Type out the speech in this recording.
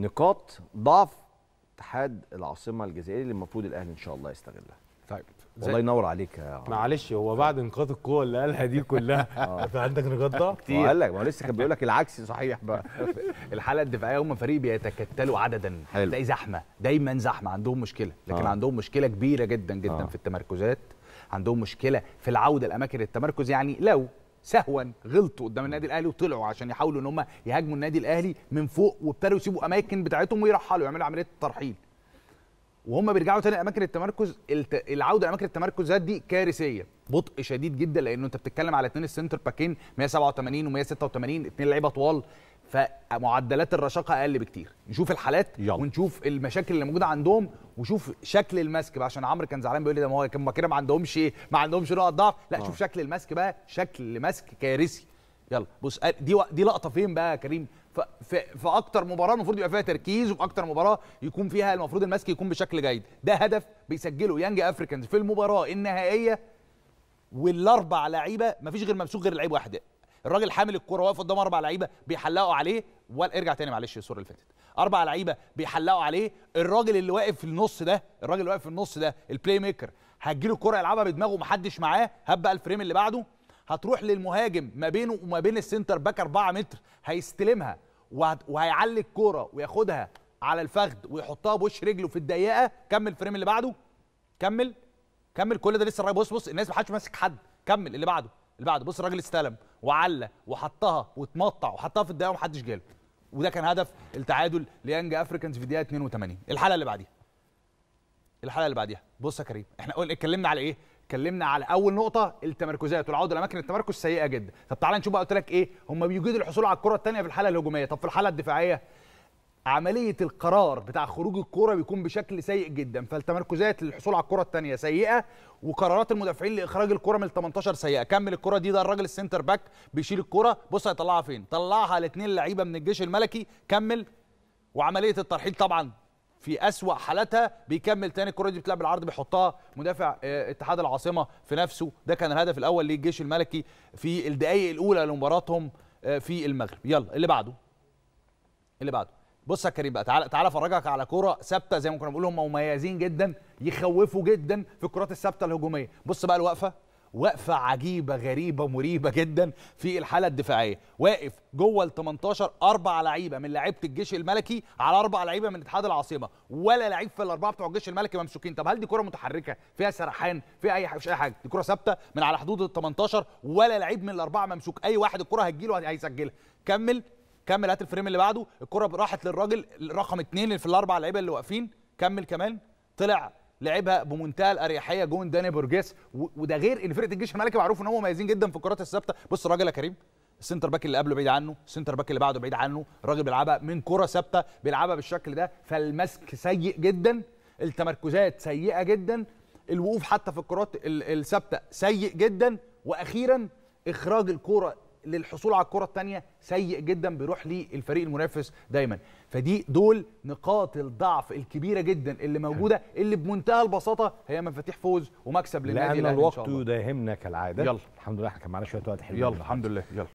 نقاط ضعف اتحاد العاصمه الجزائري اللي المفروض الاهلي ان شاء الله يستغلها طيب والله ينور عليك يا عم. معلش هو بعد نقاط القوه اللي قالها دي كلها انت آه. عندك نقاط ضعف كتير قال لك ما هو لسه كان بيقول لك العكس صحيح بقى الحاله الدفاعيه هم فريق بيتكتلوا عددا تلاقي زحمه دايما زحمه عندهم مشكله لكن آه. عندهم مشكله كبيره جدا جدا آه. في التمركزات عندهم مشكله في العوده لاماكن التمركز يعني لو سهوا غلطوا قدام النادي الاهلي وطلعوا عشان يحاولوا ان هم يهاجموا النادي الاهلي من فوق وابتدوا يسيبوا اماكن بتاعتهم ويرحلوا يعملوا عمليه الترحيل وهم بيرجعوا تاني اماكن التمركز العوده لاماكن التمركز دي كارثيه بطء شديد جدا لانه انت بتتكلم على اثنين السنتر باكين 187 و 186 اثنين لعيبه طوال فمعدلات الرشاقه اقل بكتير نشوف الحالات يلا. ونشوف المشاكل اللي موجوده عندهم وشوف شكل المسك بقى عشان عمرو كان زعلان بيقول لي ده ما هو كان كده ما عندهمش ايه ما عندهمش نقط ضعف لا آه. شوف شكل المسك بقى شكل مسك كارثي يلا بص دي و... دي لقطه فين بقى يا كريم ف... ف... في اكتر مباراه المفروض يبقى فيها تركيز وفي اكتر مباراه يكون فيها المفروض المسك يكون بشكل جيد ده هدف بيسجله يانج افريكانز في المباراه النهائيه والاربع لعيبه مفيش غير ممسوك غير لعيب واحد الراجل حامل الكوره واقف قدام اربع لعيبه بيحلقوا عليه ارجع تاني معلش الصوره اللي فاتت اربع لعيبه بيحلقوا عليه الراجل اللي واقف في النص ده الراجل اللي واقف في النص ده البلاي ميكر هتجيله الكوره يلعبها بدماغه محدش معاه هات بقى الفريم اللي بعده هتروح للمهاجم ما بينه وما بين السنتر باك 4 متر هيستلمها وهيعلي الكوره وياخدها على الفخذ ويحطها بوش رجله في الضيقه كمل الفريم اللي بعده كمل كمل كل ده لسه الراجل بص بص الناس ما حدش ماسك حد كمل اللي بعده اللي بعده بص الراجل استلم وعلى وحطها واتمطع وحطها في الدقيقه ومحدش جاله وده كان هدف التعادل ليانج افريكانز في الدقيقه 82 الحلقه اللي بعديها الحلقه اللي بعديها بص يا كريم احنا قلنا اتكلمنا على ايه اتكلمنا على اول نقطه التمركزات والعوده لاماكن التمركز سيئه جدا طب تعالى نشوف بقى قلت لك ايه هم بيجيدوا الحصول على الكره الثانيه في الحاله الهجوميه طب في الحاله الدفاعيه عمليه القرار بتاع خروج الكوره بيكون بشكل سيء جدا فالتمركزات للحصول على الكوره الثانيه سيئه وقرارات المدافعين لاخراج الكوره من 18 سيئه كمل الكوره دي ده الراجل السنتر باك بيشيل الكوره بص هيطلعها فين طلعها لاتنين لعيبه من الجيش الملكي كمل وعمليه الترحيل طبعا في اسوا حالتها بيكمل تاني الكره دي بتلعب بالعرض بيحطها مدافع آه، اتحاد العاصمه في نفسه ده كان الهدف الاول للجيش الملكي في الدقائق الاولى لمباراتهم آه، في المغرب يلا اللي بعده اللي بعده بص يا كريم بقى تعالى تعالى افرجك على كوره ثابته زي ما كنا بنقول هم مميزين جدا يخوفوا جدا في الكرات الثابته الهجوميه بص بقى الوقفه وقفه عجيبه غريبه مريبه جدا في الحاله الدفاعيه واقف جوه ال 18 اربع لعيبه من لعيبه الجيش الملكي على اربع لعيبه من اتحاد العاصمه ولا لعيب في الاربعه بتوع الجيش الملكي ممسوكين طب هل دي كره متحركه فيها سرحان فيها اي حاجه اي حاجه دي كره ثابته من على حدود ال 18 ولا لعيب من الاربعه ممسوك اي واحد الكره هتجيله هيسجلها كمل كمل هات الفريم اللي بعده الكره راحت للراجل رقم اثنين في الاربع لعيبه اللي واقفين كمل كمان طلع لعبها بمنتهى الاريحيه جون داني برجيس وده غير ان فرقه الجيش الملكي معروف ان هم مميزين جدا في الكرات الثابته بص الراجل يا كريم السنتر باك اللي قبله بعيد عنه السنتر باك اللي بعده بعيد عنه الراجل بيلعبها من كره ثابته بيلعبها بالشكل ده فالمسك سيء جدا التمركزات سيئه جدا الوقوف حتى في الكرات الثابته سيء جدا واخيرا اخراج الكره للحصول على الكره الثانيه سيء جدا بيروح للفريق المنافس دايما فدي دول نقاط الضعف الكبيره جدا اللي موجوده اللي بمنتهى البساطه هي مفاتيح فوز ومكسب للنادي الاهلي لان الوقت يداهمنا كالعاده يلا الحمد لله احنا كان معانا شويه وقت حلو يلا الحمد لله يلا